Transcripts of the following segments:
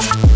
Thank you.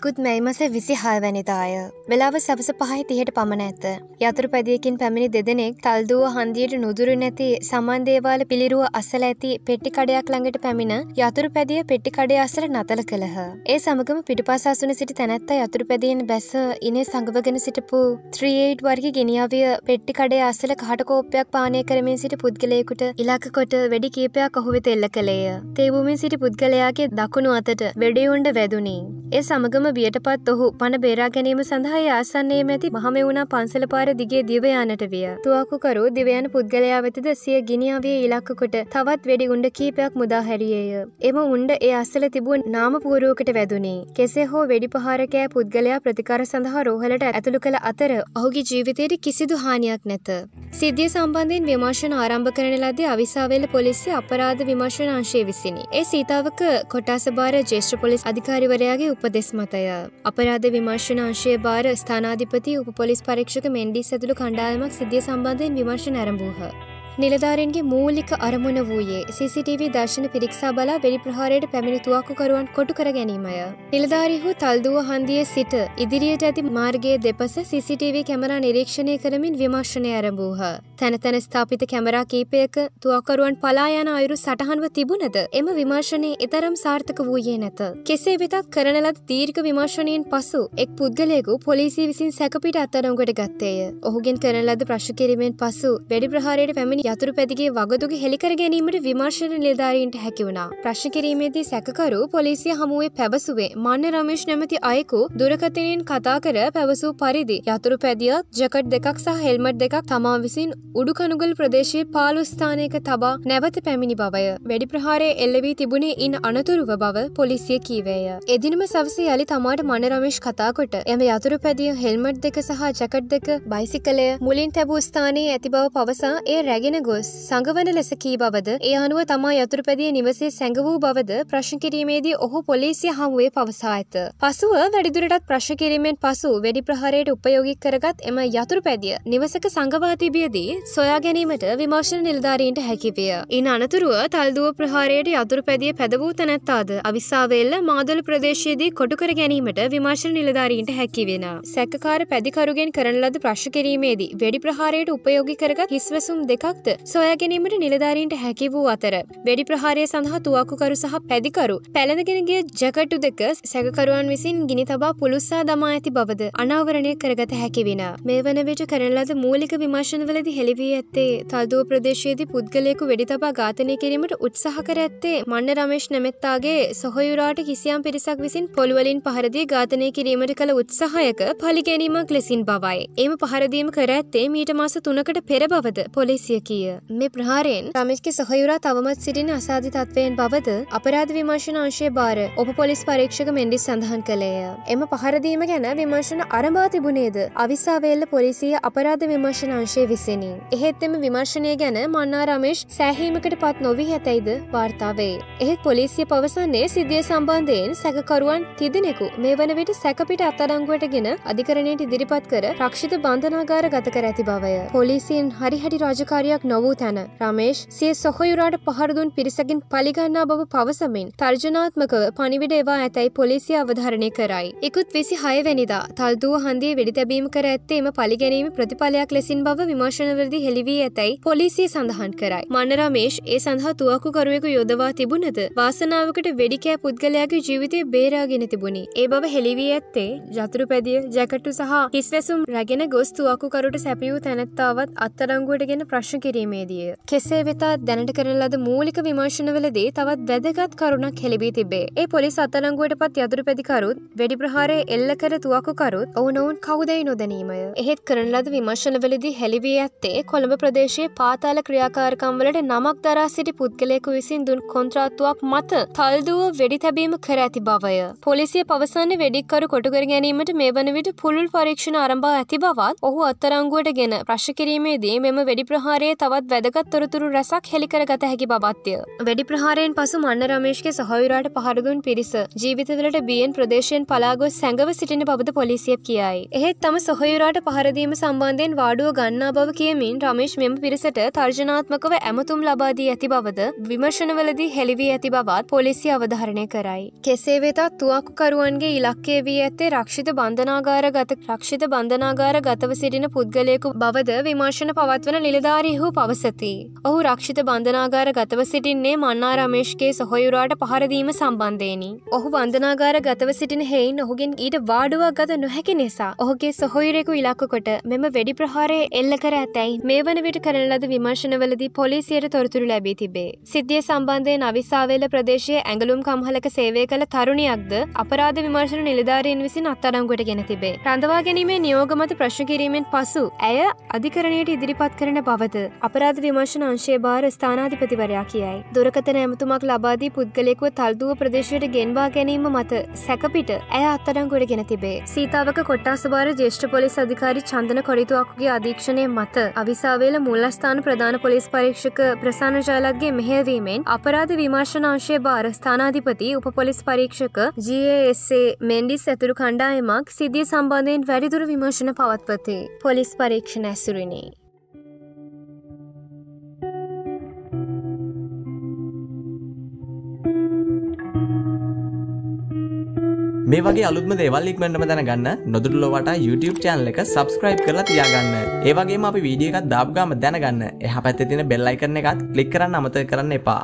ඉකුත් මැයිමස විසි හයවැනිදාය. වෙලාව සැවස පහහි තිහට පමණ ඇත. යතුර පැදියකින් පැමිණි දෙදෙනෙක් තල්දුව හන්දියට නුදුරු නැති සමන්දේවාල පිළිරුව අසල ඇති පෙට්ටිකඩයක් ළඟට පැමිණ යතුර පැදිය පෙට්ටිකඩය අසර නතල කළහ. ඒ සමගම පිටිපසාසුන සිට තැනැත්ත යතුර පැදියෙන් බැස ඉනේ සඟවගෙන සිටපු 38 වර්ග ගෙනියාවිය පෙට්ටිකඩේ අසල කහටකෝප්පයක් පානය කරමින් සිට පුද්ගලයෙකුට ඉලක්ක කොට වැඩි කීපයක් ඔහුවෙත එල්ල කළේය. තේබුමින් සිටි පුද්ගලයාගේ දකුණු අතට වැඩියුන්ඩ වැදුනින්. ඒ සමගම බියට පත් ඔහු පණ බේරා ගැනීම සඳහා ආසන්නයේ මැති මහමෙවුණා පන්සල පාර දිගේ දිවයානට විය. තුවාකුකරු දිවයන පුද්ගලයා වෙතද සිය ගිනියාවේ ඉලක්කකොට තවත් වෙඩි උණ්ඩ කීපයක් මුදාහැරියේය. එම උණ්ඩ ඒ අස්සල තිබූ නාමපුවරුවකට වැදුනේ. කෙසේ හෝ වෙඩි පහාරකෑ පුද්ගලයා ප්‍රතිකාර සඳහා රෝහලට ඇතුළු කළ අතර ඔහුගේ ජීවිතයට කිසිදු හානියක් නැත. සිද්ධිය සම්බන්ධයෙන් විමර්ශන ආරම්භ කරන ලදී අවිසාවල පොලිසි අපරාධ විමර්ශන අංශය විසිනි. ඒ සීතාවක කොටාසභාර ජේෂ්ඨ පොලිස් අධිකාරිවරයාගේ උපදෙස් මතය අපරාධ විමර්ශන අංශය භාර ස්ථානාධිපති උපොලිස් පරීක්ෂක මෙන්ඩි සතුළු කණ්ඩායමක් සිදිය සම්බන්ධයෙන් විමර්ශ නැරඹූහ. නිලධාරන්ගේ මූලික අරමුණ වූයේ CCTV දර්ශන පිරික්සා බලා වෙඩි ප්‍රහාරයට පැමිණි තුවක්කුකරුවන් කොටු කර ගැනීමය. නිලධාරිහු තල්දුව හන්දිය සිට ඉදිරියට ඇති මාර්ගයේ දෙපස CCTV කැමරා නිරීක්ෂණය කරමින් විමර්ශනය ඇරඹූහ. තැනතැන ස්ථාපිත කැමරා කීපයක තුවකරුවන් පලා යන අයුරු සටහන්ව තිබුණද එම විමර්ශනය එතරම් සාර්ථක වූයේ නැත. කෙසේ වෙතත් කරනලත් දීර්ඝ විමර්ශනයෙන් පසු එක් පුද්ගලයෙකු පොලිසිය විසින් සැකපිට අත්අඩංගුවට ගත්තේය. ඔහුගෙන් කරන ලද ප්‍රශ්න කිරීමෙන් පසු වෙඩි ප්‍රහාරයට පැමිණි යතුරු පැදිගේ වගතුග හෙළිකර ගැනීමට විමර්ශන නිලධාරීන්ට හැකි වුණා. ප්‍රශ්න කිරීමේදී සැකකරු පොලිසිය හමුවේ පැවසුවේ මන්න රමේෂ් නැමැති අයෙකු දුරකථනයෙන් කතා කර පැවසූ පරිදි යතුරු පැදියත් ජැකට් දෙකක් සහ හෙල්මට් දෙකක් තමා විසින් උඩුකනුගල් ප්‍රදේශයේ පාලු ස්ථානයක තබා නැවත පැමිණි බවය. වැඩි ප්‍රහාරය එල්ලවී තිබුණේ ඉන් අනතුරුව බව පොලිසිය කීවේය. එදිනම සවස යළි තමාට මනරමේෂ් කතාකොට එම යතුරු පැදිය හෙල්මට් දෙක සහ ජකට් දෙක බයිසිකලය මුලින් තැබූ ස්ථානයේ ඇති බව පවසා ඒ රැගෙන ගොස් සඟවන ලෙස කී බවද ඒ අනුව තමා යතුරු පැදිය නිවසේ සැඟ වූ බවද ප්‍රශ්න කිරීමේදී ඔහු පොලිසිය හමුවේ පවසා ඇත. පසුව වැඩිදුරටත් ප්‍රශ්න කිරීමෙන් පසු වැඩි ප්‍රහාරයට උපයෝගී කරගත් එම යතුරු පැදිය නිවසක සංගවා තිබියදී සොයා ගැනීමට විමර්ශණ නිලධාරීන්ට හැකිවිය. ඉන් අනතුරුව තල්දුව ප්‍රහාරයට යතුරු පැදිය පැදවූ තැනැත්තාද අවිස්සාවෙල්ල මාදල ප්‍රදේශයේදී කොටුකර ගැනීමට විමර්ශණ නිලධාරීන්ට හැකිවෙන. සැකකාර පැදිකරුගෙන් කරන ලද ප්‍රශ් කිරීමේදී වෙඩි ප්‍රහාරයට උපයෝගි කරගත් හිස්වසුම් දෙකක්ද සොයා ගැනීමට නිලධාරීන්ට හැකි වූ අතර වෙඩි ප්‍රහාරය සඳහා තුවක්කුකරු සහ පැදිකරු පැළඳගෙනගේ ජකටු දෙක සැකකරුවන් විසින් ගිනි තබා පුළුස්සා දමා ඇති බවද අනාවරණය කරගත හැකිවෙන. මේ වන විට කරලද මූලික විමර්ශනවලදි හෙළි අලිවී ඇත්තේ තල්දුව ප්‍රදේශයේදී පුද්ගලයෙකු වෙඩි තබා ඝාතනය කිරීමට උත්සාහ කර ඇත්තේ මන්න රමේෂ් නැමැත්තාගේ සොහයුරාට කිසියම් පිරිසක් විසින් පොළුවලින් පහරදී ඝාතනය කිරීමට කළ උත්සාහයක පලිගැනීමක් ලෙසින් බවයි. එම පහරදීම කර ඇත්තේ මීට මාස තුනකට පෙර බවද පොලිසිය කියය. මේ ප්‍රහාරයෙන් රමේෂ්ගේ සොහයුරා තවමත් සිටින අසාධි තත්වයෙන් බවද අපරාධ විමර්ශන අංශයේ බාර ඔප පොලිස් පරීක්ෂක මෙන්ඩිස් සඳහන් කළේය. එම පහරදීම ගැන විමර්ශන අරඹා තිබුණේද අවිසාවේල්ල පොලිසිය අපරාධ විමර්ශන අංශය විසිනි. එහෙත් එම විමර්ශනය ගැන මන්නා රමේෂ් සෑහීමකට පත් නොවී ඇතැයිද වාර්තාවේ. එහෙත් පොලිසිය පවසන්නේ සිද්ධිය සම්බන්ධයෙන් සැකකරුවන් තිදෙනෙකු මේ වන විට සැකපිට අත්තරංගුවට ගෙන අධිකරණයට ඉදිරිපත් කර රක්ෂිත බන්ධනාගාර ගත කර ඇති බවය. පොලිසියෙන් හරිහැටි රාජකාරයක් නොවූ තැන රමේෂ් සිය සොහයුරාට පහරදුන් පිරිසකින් පලිගන්නා බව පවසමින් තර්ජනාත්මකව පනිවිඩ ඒවා ඇතැයි පොලිසිය අවධාරණය කරයි. ඉකුත් විසි හයවැනිදා තල්දුව හන්දිය වෙඩිතැබීම කර ඇත්තේම පලිගැනීම ප්‍රතිඵලයක් ලෙසින් බව විමර්ශනවල මුදල්දි හෙළිවී ඇතැයි පොලිසිය සඳහන් කරයි. මනරමේෂ් ඒ සඳහා තුවක්කුකරුවෙකු යොදවා තිබුණද වාසනාවකට වෙඩිකෑ පුද්ගලයාගේ ජීවිතය බේරාගෙන තිබුණි. ඒ බව හෙළිවී ඇත්තේ ජතුරුපැදිය ජැකටු සහ හිස්වැසුම් රැගෙන ගොස් තුවක්කුකරුට සැපියූ තැනැත්තාවත් අත්තරංගුවටගෙන ප්‍රශ්න කිරීමේදිය. කෙසේ වෙතත් දැනට කරලද මූලික විමර්ශනවලදී තවත් වැදගත් කරුණක් හෙළිබී තිබේ. ඒ පොලිස් අත්අඩංගුවට පත් යතුරු පැදිකරුත් වෙඩි ප්‍රහාරය එල්ල කර තුවක්කුකරුත් ඔවුනොවුන් කවුදැයි නොදැනීමය. එහෙත් කරන ලද විමර්ශනවලදී හෙළිවී ඇත්තේ ඒ කොළඹ ප්‍රදේශයේ පාතාල ක්‍රියාකාරකම්වලට නමක් දරා සිටි පුද්ගලයෙකු විසින් දුන් කොන්ත්‍රාත්තුවක් මත තල්දුව වෙඩි තැබීම කර ඇති බවය. පොලිසිය පවසන්නේ වෙඩික්කරු කොටුකර ගැනීමට මේ වන විට පුළුල් පරීක්ෂණ ආරම්භා ඇති බවත් ඔහු අත්තරංගුවට ගෙන ප්‍රශ් කිරීමේදී මෙම වෙඩි ප්‍රහාරයේ තවත් වැදගත් තොරතුරු රැසක් හෙළිකර ගත හැකි බවත්ය. වැඩි ප්‍රහාරයෙන් පසු මන්න රමේශ්ගේ සහයුරාට පහරදුන් පිරිස ජීවිතවලට බියෙන් ප්‍රදේශයෙන් පලාගොස් සැඟව සිටින බවද පොලිසිය කියයි. එහෙත් තම සොහයුරාට පහරදීම සම්බන්ධයෙන් වාඩුව ගන්නා බව කියමි අයුරින් රමේශ් මෙම පිරිසට තර්ජනාත්මකව ඇමතුම් ලබාදී ඇති බවද විමර්ශනවලදී හෙළිවී ඇති බවත් පොලිසි අවධාරණය කරයි. කෙසේ වෙතත් තුවක්කුකරුවන්ගේ ඉලක්කේ වී ඇත්තේ රක්ෂිත බන්ධනාගාර ගත රක්ෂිත බන්ධනාගාර ගතව සිටින පුද්ගලයෙකු බවද විමර්ශන පවත්වන නිලධාරීහු පවසති. ඔහු රක්ෂිත බන්ධනාගාර ගතව සිටින්නේ මන්නා රමේශ්ගේ සොහොයුරාට පහරදීම සම්බන්ධයනි. ඔහු බන්ධනාගාර ගතව සිටින හෙයින් ඔහුගෙන් ඊට වාඩුවක් ගත නොහැකි නිසා ඔහුගේ සොහොයුරෙකු ඉලක්ක කොට මෙම වැඩි ප්‍රහාරය එල්ල කර ඇතැයි මේ වන විට කරන ලද විමර්ශනවලදී පොලිසියට තොරතුරු ලැබී තිබේ. සිද්ධිය සම්බන්ධයෙන් අවිස්සාවේල ප්‍රදේශයේ ඇඟලුම් කම්හලක සේවය කළ තරුණියක්ද අපරාධ විමර්ශන නිලධාරීන් විසින් අත්අඩංගුවට ගෙන තිබේ. රඳවා ගැනීමේ නියෝග මත ප්‍රශ්න කිරීමෙන් පසු ඇය අධිකරණයට ඉදිරිපත් කරන බවද අපරාධ විමර්ශන අංශයේ භාර ස්ථානාධිපතිවරයා කියයි. දුරකතන ඇමතුමක් ලබාදී පුද්ගලෙකුව තල්දුව ප්‍රදේශයට ගෙන්වා ගැනීම මත සැකපිට ඇය අත්තඩංගුවට ගෙන තිබේ. සීතාවක කොට්ටාසභාර ජේෂ්ඨ පොලිස් අධිකාරි චන්දන කොරිතුවක්ගේ අධීක්ෂණය මත අවිසාවේල මුල්ලස්ථාන ප්‍රධාන පොලිස් පරීක්ෂක ප්‍රසාන ජාලක්ගේ මෙහෙවීමෙන් අපරාධ විමර්ශනාංශය භාර ස්ථානාධිපති උපපොලිස් පරීක්ෂක ජSA මෙන්ඩිස් ඇතුළු කණ්ඩායමක් සිදිය සම්බන්ධයෙන් වැඩිදුර විමර්ශන පවත්වතේ පොලිස් පරීක්ෂණ ඇසුරිනේ. මේ වගේ අලුත්ම දේවල් ඉක්මනටම දැනගන්න නොදුටුලොවට YouTube channel එක subscribe කරලා තියාගන්න. ඒ වගේම අපි වීඩියෝ එකක් දාපු ගාම දැනගන්න එහා පැත්තේ තියෙන bell icon එකත් click කරන්න අමතක කරන්න එපා.